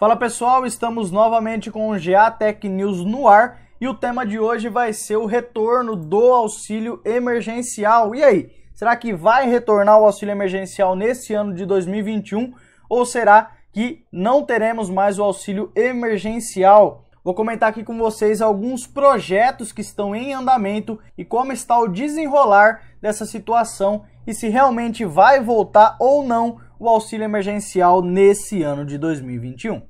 Fala pessoal, estamos novamente com o GA Tech News no ar e o tema de hoje vai ser o retorno do auxílio emergencial. E aí, será que vai retornar o auxílio emergencial nesse ano de 2021 ou será que não teremos mais o auxílio emergencial? Vou comentar aqui com vocês alguns projetos que estão em andamento e como está o desenrolar dessa situação e se realmente vai voltar ou não o auxílio emergencial nesse ano de 2021.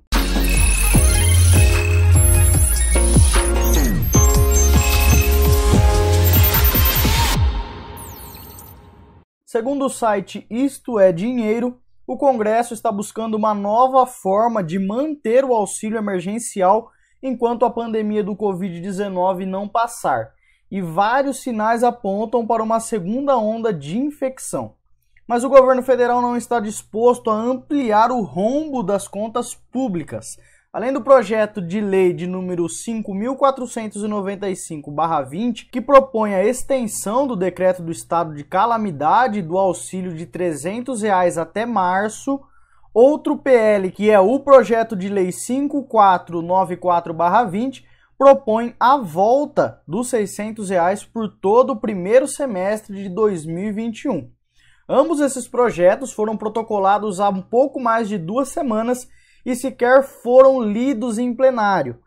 Segundo o site Isto é Dinheiro, o Congresso está buscando uma nova forma de manter o auxílio emergencial enquanto a pandemia do Covid-19 não passar, e vários sinais apontam para uma segunda onda de infecção mas o governo federal não está disposto a ampliar o rombo das contas públicas. Além do projeto de lei de número 5495/20, que propõe a extensão do decreto do estado de calamidade do auxílio de R$ 300 reais até março, outro PL, que é o projeto de lei 5494/20, propõe a volta dos R$ 600 reais por todo o primeiro semestre de 2021. Ambos esses projetos foram protocolados há um pouco mais de duas semanas e sequer foram lidos em plenário.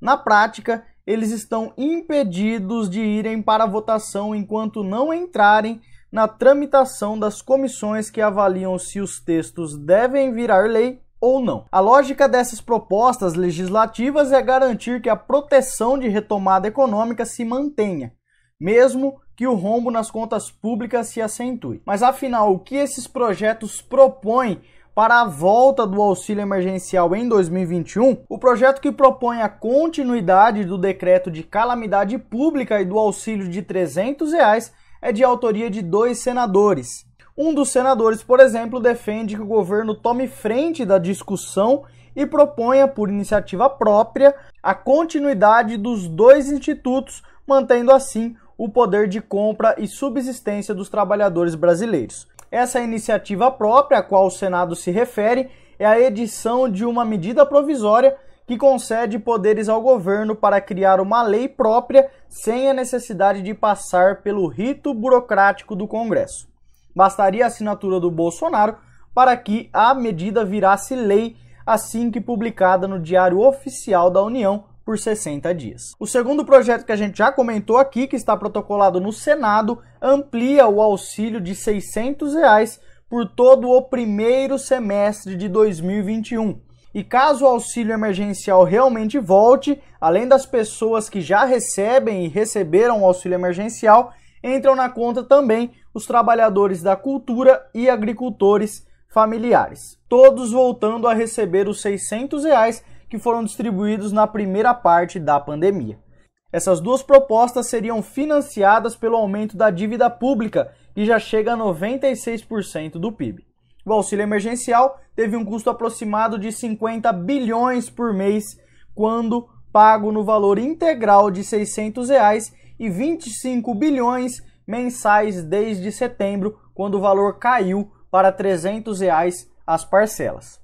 Na prática, eles estão impedidos de irem para votação enquanto não entrarem na tramitação das comissões que avaliam se os textos devem virar lei ou não. A lógica dessas propostas legislativas é garantir que a proteção de retomada econômica se mantenha, mesmo que o rombo nas contas públicas se acentue. Mas afinal, o que esses projetos propõem para a volta do auxílio emergencial em 2021, o projeto que propõe a continuidade do decreto de calamidade pública e do auxílio de R$ 300 reais é de autoria de dois senadores. Um dos senadores, por exemplo, defende que o governo tome frente da discussão e proponha, por iniciativa própria, a continuidade dos dois institutos, mantendo assim o poder de compra e subsistência dos trabalhadores brasileiros. Essa iniciativa própria a qual o Senado se refere é a edição de uma medida provisória que concede poderes ao governo para criar uma lei própria sem a necessidade de passar pelo rito burocrático do Congresso. Bastaria a assinatura do Bolsonaro para que a medida virasse lei assim que publicada no Diário Oficial da União por 60 dias. O segundo projeto que a gente já comentou aqui, que está protocolado no Senado, amplia o auxílio de R$ 600 reais por todo o primeiro semestre de 2021. E caso o auxílio emergencial realmente volte, além das pessoas que já recebem e receberam o auxílio emergencial, entram na conta também os trabalhadores da cultura e agricultores familiares. Todos voltando a receber os 600 reais que foram distribuídos na primeira parte da pandemia. Essas duas propostas seriam financiadas pelo aumento da dívida pública, que já chega a 96% do PIB. O auxílio emergencial teve um custo aproximado de 50 bilhões por mês, quando pago no valor integral de R$ 600 reais e 25 bilhões mensais desde setembro, quando o valor caiu para R$ 300 reais as parcelas.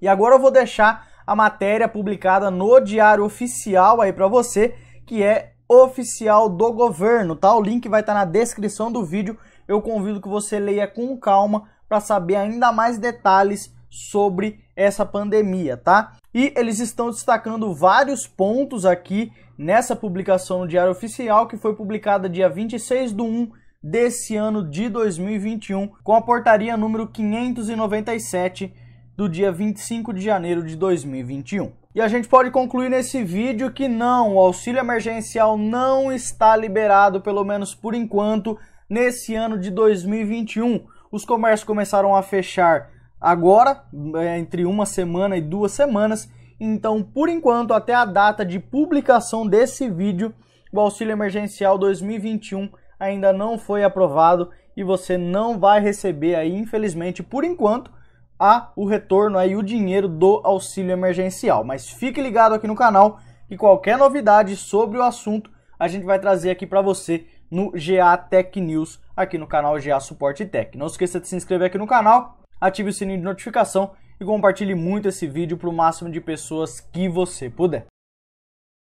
E agora eu vou deixar a matéria publicada no Diário Oficial aí para você, que é oficial do governo, tá? O link vai estar tá na descrição do vídeo. Eu convido que você leia com calma para saber ainda mais detalhes sobre essa pandemia, tá? E eles estão destacando vários pontos aqui nessa publicação no Diário Oficial, que foi publicada dia 26 de 1 desse ano de 2021, com a portaria número 597 do dia 25 de janeiro de 2021. E a gente pode concluir nesse vídeo que não, o auxílio emergencial não está liberado, pelo menos por enquanto, nesse ano de 2021. Os comércios começaram a fechar agora, é, entre uma semana e duas semanas. Então, por enquanto, até a data de publicação desse vídeo, o auxílio emergencial 2021 ainda não foi aprovado e você não vai receber aí, infelizmente, por enquanto, a o retorno aí, o dinheiro do auxílio emergencial. Mas fique ligado aqui no canal que qualquer novidade sobre o assunto a gente vai trazer aqui para você no GA Tech News, aqui no canal GA Suporte Tech. Não esqueça de se inscrever aqui no canal, ative o sininho de notificação e compartilhe muito esse vídeo para o máximo de pessoas que você puder.